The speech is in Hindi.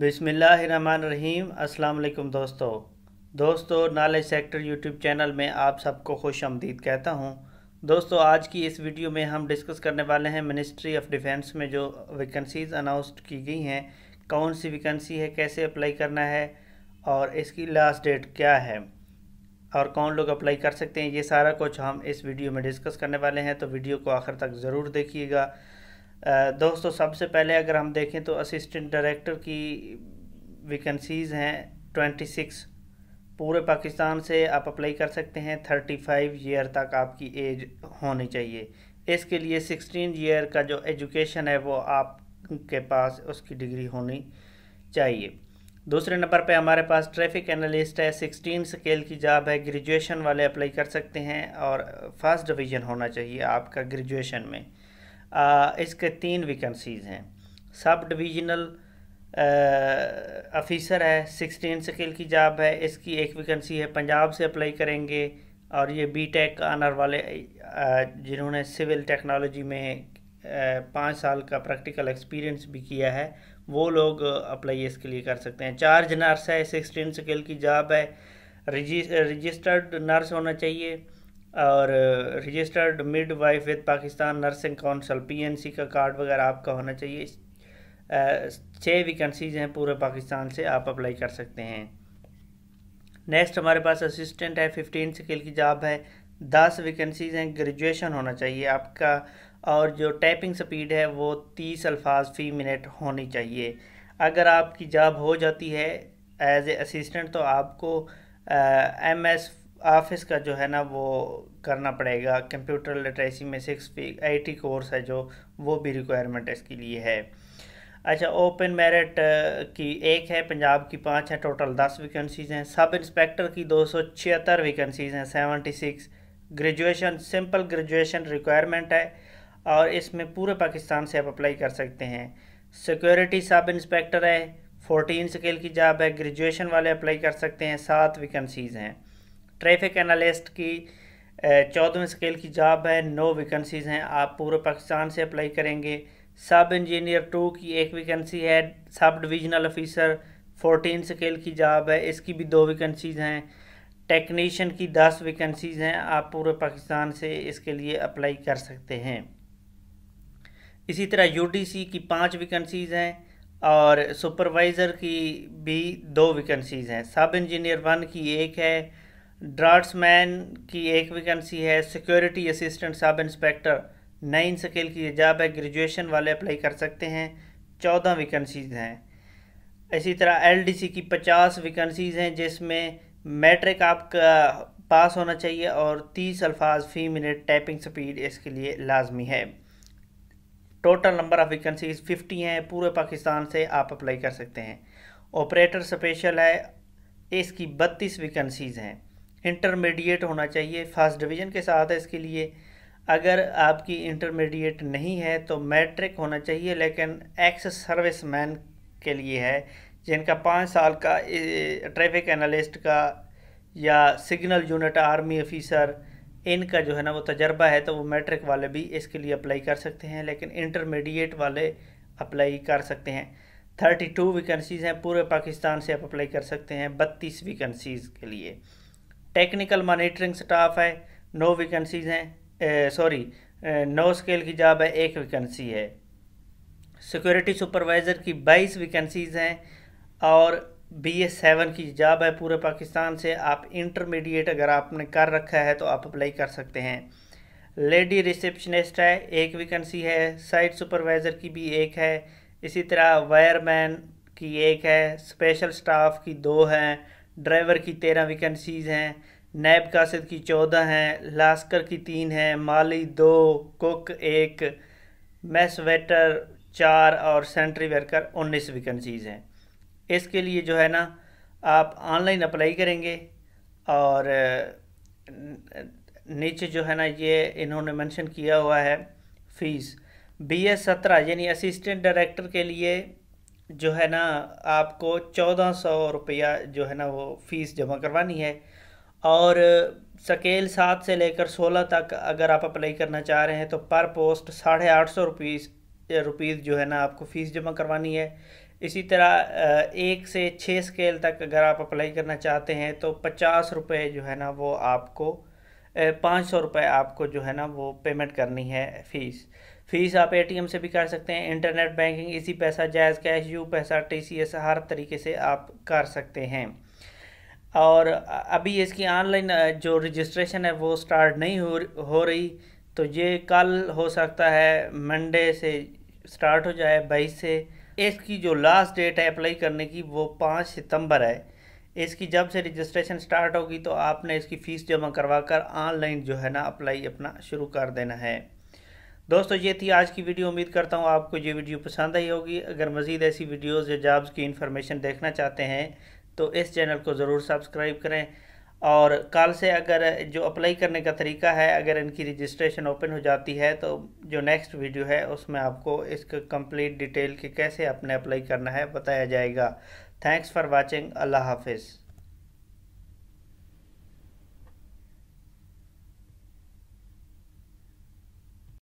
बिसमीम अल्लाम दोस्तों दोस्तों नॉलेज सेक्टर यूट्यूब चैनल में आप सबको खुश आमदीद कहता हूँ दोस्तों आज की इस वीडियो में हम डिस्कस करने वाले हैं मिनिस्ट्री ऑफ डिफेंस में जो वैकेंसीज़ अनाउंस की गई हैं कौन सी वैकेंसी है कैसे अप्लाई करना है और इसकी लास्ट डेट क्या है और कौन लोग अप्लाई कर सकते हैं ये सारा कुछ हम इस वीडियो में डिस्कस करने वाले हैं तो वीडियो को आखिर तक ज़रूर देखिएगा दोस्तों सबसे पहले अगर हम देखें तो असिस्टेंट डायरेक्टर की वैकेंसीज़ हैं ट्वेंटी सिक्स पूरे पाकिस्तान से आप अप्लाई कर सकते हैं थर्टी फाइव ईयर तक आपकी एज होनी चाहिए इसके लिए सिक्सटीन ईयर का जो एजुकेशन है वो आपके पास उसकी डिग्री होनी चाहिए दूसरे नंबर पे हमारे पास ट्रैफिक एनालिस्ट है सिक्सटीन स्केल की जॉब है ग्रेजुएशन वाले अप्लाई कर सकते हैं और फर्स्ट डिवीज़न होना चाहिए आपका ग्रेजुएशन में इसके तीन वैकेंसीज़ हैं सब डिवीजनल ऑफिसर है सिक्सटीन स्किल की जॉब है इसकी एक वैकेंसी है पंजाब से अप्लाई करेंगे और ये बी टेक आनर वाले जिन्होंने सिविल टेक्नोलॉजी में पाँच साल का प्रैक्टिकल एक्सपीरियंस भी किया है वो लोग अप्लाई इसके लिए कर सकते हैं चार्ज नर्स है सिक्सटीन स्किल की जॉब है रजिस्टर्ड नर्स होना चाहिए और registered midwife with Pakistan nursing council PNC का कार्ड वगैरह आपका होना चाहिए uh, छः वैकेंसीज हैं पूरे पाकिस्तान से आप अप्लाई कर सकते हैं नेक्स्ट हमारे पास असिस्टेंट है फिफ्टीन स्किल की जॉब है दस वैकेंसीज हैं ग्रेजुएशन होना चाहिए आपका और जो टाइपिंग स्पीड है वो तीस अल्फाज फी मिनट होनी चाहिए अगर आपकी जॉब हो जाती है एज ए असिस्टेंट तो आपको एम uh, एस ऑफिस का जो है ना वो करना पड़ेगा कंप्यूटर लिटरेसी में सिक्स वीक आईटी कोर्स है जो वो भी रिक्वायरमेंट इसके लिए है अच्छा ओपन मेरिट की एक है पंजाब की पाँच है टोटल दस वैकेंसीज़ हैं सब इंस्पेक्टर की दो सौ छिहत्तर वैकेंसीज़ हैं seventy six graduation simple graduation requirement है और इसमें पूरे पाकिस्तान से आप अप्लाई कर सकते हैं सिक्योरिटी सब इंस्पेक्टर है फोर्टीन स्केल की जॉब है ग्रेजुएशन वाले अप्लाई कर सकते हैं सात वैकेंसीज़ हैं ट्रैफिक एनालिस्ट की चौदहवें स्केल की जॉब है नौ वैकेंसीज हैं आप पूरे पाकिस्तान से अप्लाई करेंगे सब इंजीनियर टू की एक वैकेंसी है sub divisional officer fourteen scale की जॉब है इसकी भी दो वैकेंसीज हैं टेक्नीशियन की दस वैकेंसीज हैं आप पूरे पाकिस्तान से इसके लिए अप्लाई कर सकते हैं इसी तरह यू की पाँच वैकेंसीज हैं और सुपरवाइज़र की भी दो वैकेंसीज हैं सब इंजीनियर वन की एक है ड्राफ्ट्समैन की एक वैकेंसी है security assistant sub inspector nine scale की जॉब है ग्रेजुएशन वाले अप्लाई कर सकते हैं चौदह वैकेंसीज़ हैं इसी तरह एलडीसी की पचास वैकेंसीज़ हैं जिसमें मैट्रिक आपका पास होना चाहिए और तीस अल्फाज फी मिनट टाइपिंग स्पीड इसके लिए लाजमी है total number of vacancies fifty हैं पूरे पाकिस्तान से आप अप्लाई कर सकते हैं ऑपरेटर स्पेशल है इसकी बत्तीस वैकेंसीज़ हैं इंटरमीडिएट होना चाहिए फर्स्ट डिवीज़न के साथ है इसके लिए अगर आपकी इंटरमीडिएट नहीं है तो मैट्रिक होना चाहिए लेकिन एक्स सर्विस मैन के लिए है जिनका पाँच साल का ट्रैफिक एनालिस्ट का या सिग्नल यूनिट आर्मी ऑफिसर इनका जो है ना वो तजर्बा है तो वो मैट्रिक वाले भी इसके लिए अप्लाई कर सकते हैं लेकिन इंटरमीडिएट वाले अप्लाई कर सकते हैं थर्टी टू वैकेंसीज़ हैं पूरे पाकिस्तान से आप अप्लाई कर सकते हैं बत्तीस वैकेंसीज़ के लिए टेक्निकल मॉनिटरिंग स्टाफ है नो वैकेंसीज हैं सॉरी नो स्केल की जॉब है एक वैकेंसी है सिक्योरिटी सुपरवाइज़र की बाईस वैकेंसीज हैं और बी एस सेवन की जॉब है पूरे पाकिस्तान से आप इंटरमीडिएट अगर आपने कर रखा है तो आप अप्लाई कर सकते हैं लेडी रिसेप्शनिस्ट है एक वैकेंसी है साइट सुपरवाइज़र की भी एक है इसी तरह वायरमैन की एक है स्पेशल स्टाफ की दो हैं ड्राइवर की तेरह वैकेंसीज़ हैं नैब कासद की चौदह हैं लास्कर की तीन हैं माली दो कुक एक मैस वेटर चार और सेंट्री वर्कर उन्नीस वैकेंसीज़ हैं इसके लिए जो है ना आप ऑनलाइन अप्लाई करेंगे और नीचे जो है ना ये इन्होंने मेंशन किया हुआ है फ़ीस बी एस सत्रह यानी असिस्टेंट डायरेक्टर के लिए जो है ना आपको चौदह सौ रुपया जो है ना वो फ़ीस जमा करवानी है और सकेल सात से लेकर सोलह तक अगर आप अप्लाई करना चाह रहे हैं तो पर पोस्ट साढ़े आठ सौ रुपीज़ रुपीज़ जो है ना आपको फ़ीस जमा करवानी है इसी तरह एक से छः स्केल तक अगर आप अप्लाई करना चाहते हैं तो पचास रुपये जो है ना वो आपको पाँच सौ रुपये आपको जो है ना वो पेमेंट करनी है फ़ीस फीस आप एटीएम से भी कर सकते हैं internet banking Easypaisa JazzCash UPaisa TCS हर तरीके से आप कर सकते हैं और अभी इसकी ऑनलाइन जो रजिस्ट्रेशन है वो स्टार्ट नहीं हो रही तो ये कल हो सकता है मंडे से स्टार्ट हो जाए बाईस से इसकी जो लास्ट डेट है अप्लाई करने की वो पाँच सितंबर है इसकी जब से रजिस्ट्रेशन स्टार्ट होगी तो आपने इसकी फ़ीस जमा करवा कर ऑनलाइन जो है ना अप्लाई अपना शुरू कर देना है दोस्तों ये थी आज की वीडियो उम्मीद करता हूँ आपको ये वीडियो पसंद आई होगी अगर मज़ीद ऐसी वीडियोज़ या जॉब्स की इन्फॉर्मेशन देखना चाहते हैं तो इस चैनल को ज़रूर सब्सक्राइब करें और कल से अगर जो अप्लाई करने का तरीका है अगर इनकी रजिस्ट्रेशन ओपन हो जाती है तो जो नेक्स्ट वीडियो है उसमें आपको इसके कंप्लीट डिटेल के कैसे आपने अप्लाई करना है बताया जाएगा थैंक्स फॉर वाचिंग अल्लाह हाफिज़